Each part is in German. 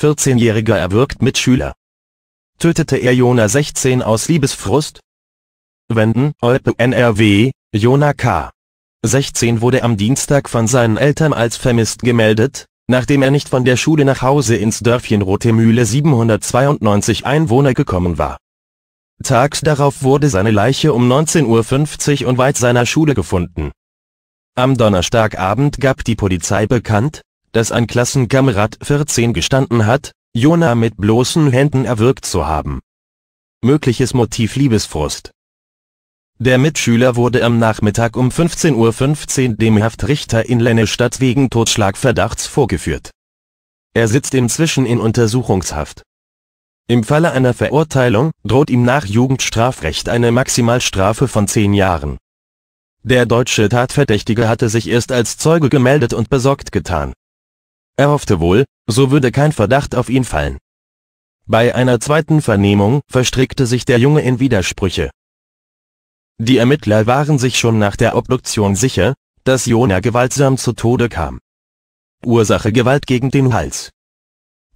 14-Jähriger erwürgt Mitschüler. Tötete er Jona 16 aus Liebesfrust? Wenden, Olpe, NRW, Jona K. 16 wurde am Dienstag von seinen Eltern als vermisst gemeldet, nachdem er nicht von der Schule nach Hause ins Dörfchen Rote Mühle 792 Einwohner gekommen war. Tags darauf wurde seine Leiche um 19.50 Uhr und weit seiner Schule gefunden. Am Donnerstagabend gab die Polizei bekannt, dass ein Klassenkamerad 14 gestanden hat, Jona mit bloßen Händen erwürgt zu haben. Mögliches Motiv Liebesfrust Der Mitschüler wurde am Nachmittag um 15.15 .15 Uhr dem Haftrichter in Lennestadt wegen Totschlagverdachts vorgeführt. Er sitzt inzwischen in Untersuchungshaft. Im Falle einer Verurteilung droht ihm nach Jugendstrafrecht eine Maximalstrafe von 10 Jahren. Der deutsche Tatverdächtige hatte sich erst als Zeuge gemeldet und besorgt getan. Er hoffte wohl, so würde kein Verdacht auf ihn fallen. Bei einer zweiten Vernehmung verstrickte sich der Junge in Widersprüche. Die Ermittler waren sich schon nach der Obduktion sicher, dass Jona gewaltsam zu Tode kam. Ursache Gewalt gegen den Hals.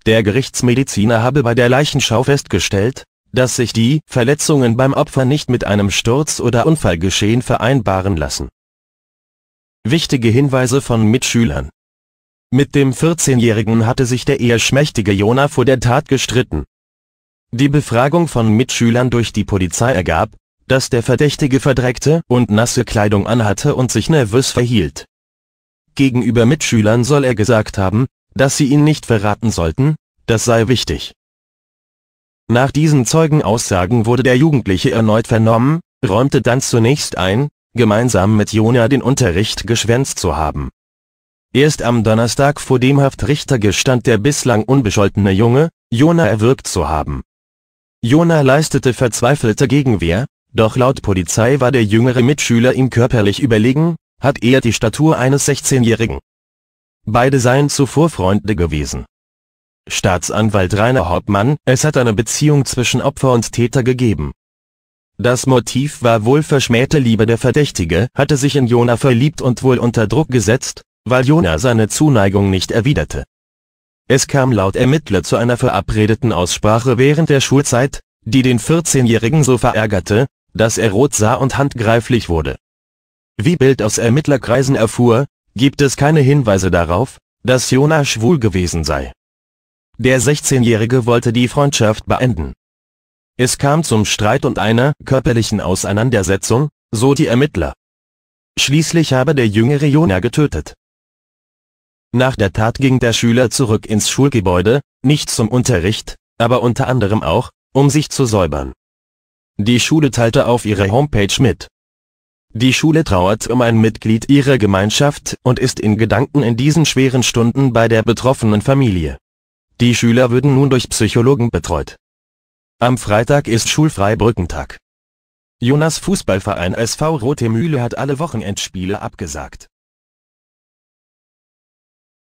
Der Gerichtsmediziner habe bei der Leichenschau festgestellt, dass sich die Verletzungen beim Opfer nicht mit einem Sturz oder Unfallgeschehen vereinbaren lassen. Wichtige Hinweise von Mitschülern mit dem 14-Jährigen hatte sich der eher schmächtige Jona vor der Tat gestritten. Die Befragung von Mitschülern durch die Polizei ergab, dass der Verdächtige verdreckte und nasse Kleidung anhatte und sich nervös verhielt. Gegenüber Mitschülern soll er gesagt haben, dass sie ihn nicht verraten sollten, das sei wichtig. Nach diesen Zeugenaussagen wurde der Jugendliche erneut vernommen, räumte dann zunächst ein, gemeinsam mit Jona den Unterricht geschwänzt zu haben Erst am Donnerstag vor dem Haftrichter gestand der bislang unbescholtene Junge, Jona erwürgt zu haben. Jona leistete verzweifelte Gegenwehr, doch laut Polizei war der jüngere Mitschüler ihm körperlich überlegen, hat eher die Statur eines 16-Jährigen. Beide seien zuvor Freunde gewesen. Staatsanwalt Rainer Hauptmann, es hat eine Beziehung zwischen Opfer und Täter gegeben. Das Motiv war wohl verschmähte Liebe der Verdächtige, hatte sich in Jona verliebt und wohl unter Druck gesetzt, weil Jona seine Zuneigung nicht erwiderte. Es kam laut Ermittler zu einer verabredeten Aussprache während der Schulzeit, die den 14-Jährigen so verärgerte, dass er rot sah und handgreiflich wurde. Wie Bild aus Ermittlerkreisen erfuhr, gibt es keine Hinweise darauf, dass Jona schwul gewesen sei. Der 16-Jährige wollte die Freundschaft beenden. Es kam zum Streit und einer körperlichen Auseinandersetzung, so die Ermittler. Schließlich habe der jüngere Jona getötet. Nach der Tat ging der Schüler zurück ins Schulgebäude, nicht zum Unterricht, aber unter anderem auch, um sich zu säubern. Die Schule teilte auf ihrer Homepage mit. Die Schule trauert um ein Mitglied ihrer Gemeinschaft und ist in Gedanken in diesen schweren Stunden bei der betroffenen Familie. Die Schüler würden nun durch Psychologen betreut. Am Freitag ist Schulfreibrückentag. Jonas Fußballverein SV Rote Mühle hat alle Wochenendspiele abgesagt.